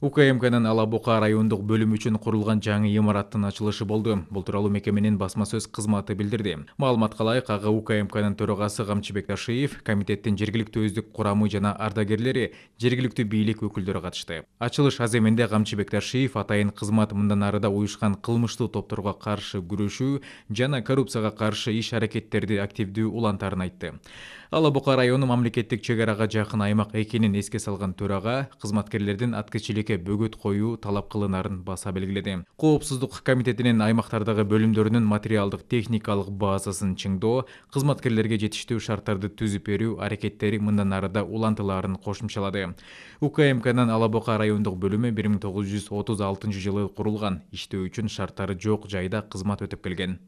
укмкнын ала бука райондук бөлүмү үчүн курулган жаңы имараттын ачылышы болду бул тууралуу мекеменин басма сөз кызматы билдирди маалыматка ылайык ага укмкнын төрагасы камчыбек ташиев комитеттин жергиликтүү өздүк курамы жана ардагерлери жергиликтүү бийлик өкүлдөрү катышты ачылыш аземинде камчыбек ташиев атайын кызмат мындан ары да уюшкан кылмыштуу топторго каршы күрөшүү жана коррупцияга каршы иш аракеттерди активдүү улантарын айтты ала бука району мамлекеттик чек арага жакын аймак экенин эске салган төрага кызматкерлердин аткезчилик бөгөт коюу талап кылынарын баса белгиледи коопсуздук комитетинин аймактардагы бөлүмдөрүнүн материалдык техникалык базасын чыңдоо кызматкерлерге жетиштүү шарттарды түзүп берүү аракеттери мындан ары да улантылаарын кошумчалады укмкнын ала бока райондук бөлүмү бир миң тогуз жүз отуз алтынчы жылы курулган иштөө үчүн шарттары жок жайда кызмат өтөп келген